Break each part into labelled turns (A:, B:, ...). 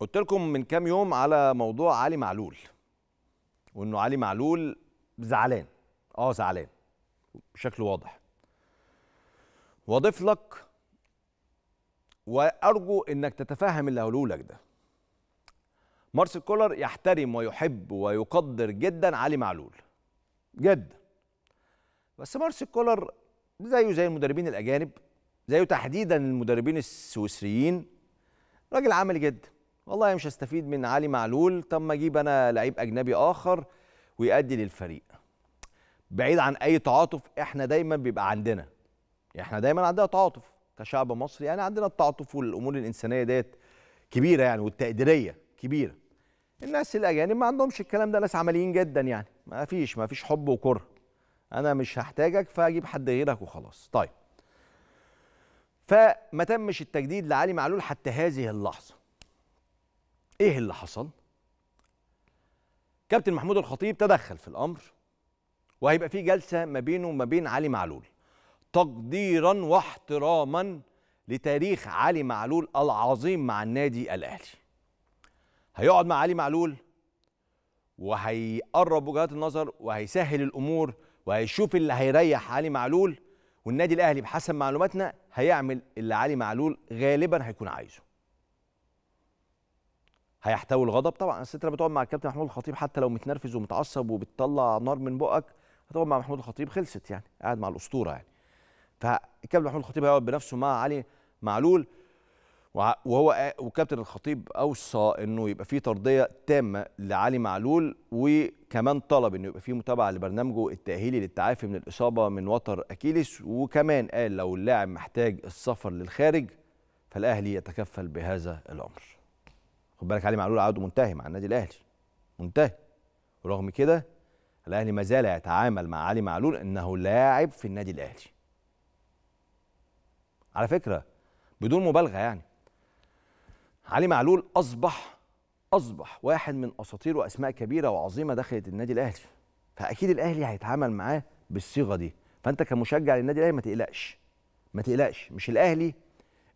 A: قلت لكم من كام يوم على موضوع علي معلول وانه علي معلول زعلان اه زعلان بشكل واضح واضيف لك وارجو انك تتفهم اللي هقوله لك ده مارسيل كولر يحترم ويحب ويقدر جدا علي معلول جدا بس مارسيل كولر زيه زي المدربين الاجانب زيه تحديدا المدربين السويسريين راجل عملي جدا والله مش هستفيد من علي معلول طب ما اجيب انا لعيب اجنبي اخر ويأدي للفريق بعيد عن اي تعاطف احنا دايما بيبقى عندنا احنا دايما عندنا تعاطف كشعب مصري يعني عندنا التعاطف والامور الانسانيه ديت كبيره يعني والتقديريه كبيره الناس الاجانب ما عندهمش الكلام ده ناس عمليين جدا يعني ما فيش ما فيش حب وكره انا مش هحتاجك فاجيب حد غيرك وخلاص طيب فما تمش التجديد لعلي معلول حتى هذه اللحظه ايه اللي حصل كابتن محمود الخطيب تدخل في الامر وهيبقى في جلسه ما بينه وما بين علي معلول تقديرا واحتراما لتاريخ علي معلول العظيم مع النادي الاهلي هيقعد مع علي معلول وهيقرب وجهات النظر وهيسهل الامور وهيشوف اللي هيريح علي معلول والنادي الاهلي بحسب معلوماتنا هيعمل اللي علي معلول غالبا هيكون عايزه هيحتوي الغضب طبعا اصل انت لما مع الكابتن محمود الخطيب حتى لو متنرفز ومتعصب وبتطلع نار من بقك هتقعد مع محمود الخطيب خلصت يعني قاعد مع الاسطوره يعني فالكابتن محمود الخطيب هيقعد بنفسه مع علي معلول وهو وكابتن الخطيب اوصى انه يبقى في ترضيه تامه لعلي معلول وكمان طلب انه يبقى في متابعه لبرنامجه التاهيلي للتعافي من الاصابه من وتر اكيليس وكمان قال لو اللاعب محتاج السفر للخارج فالاهلي يتكفل بهذا الامر خد بالك علي معلول عقده منتهي مع النادي الاهلي منتهي ورغم كده الاهلي ما زال يتعامل مع علي معلول انه لاعب في النادي الاهلي على فكره بدون مبالغه يعني علي معلول اصبح اصبح واحد من اساطير واسماء كبيره وعظيمه دخلت النادي الاهلي فاكيد الاهلي هيتعامل معاه بالصيغه دي فانت كمشجع للنادي الاهلي ما تقلقش ما تقلقش مش الاهلي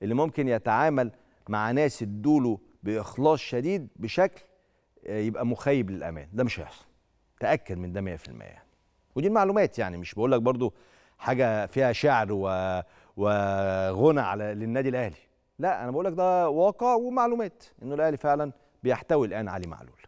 A: اللي ممكن يتعامل مع ناس له باخلاص شديد بشكل آه، يبقى مخيب للامان ده مش هيحصل تاكد من ده 100% يعني ودي المعلومات يعني مش بقول لك برضو حاجه فيها شعر و... وغنى على للنادي الاهلي لا انا بقول لك ده واقع ومعلومات انه الاهلي فعلا بيحتوي الان علي معلول